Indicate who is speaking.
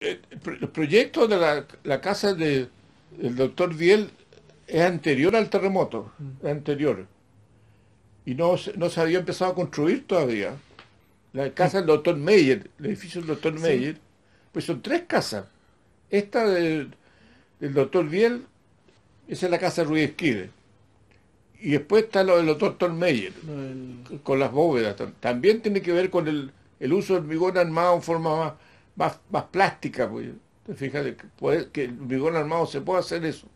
Speaker 1: el, eh, proyecto de la, casa del doctor Diel es anterior al terremoto, mm. anterior. Y no, se había empezado a construir todavía. La casa del doctor Meyer, el edificio del doctor Meyer, pues son tres casas. Esta del, doctor Diel, esa es la casa de Ruiz Esquire. Y después está lo del doctor Meyer, con las bóvedas. También tiene que ver con el, uso del hormigón armado en forma más más, más plástica, pues, fíjate, que, que el vigor armado se puede hacer eso.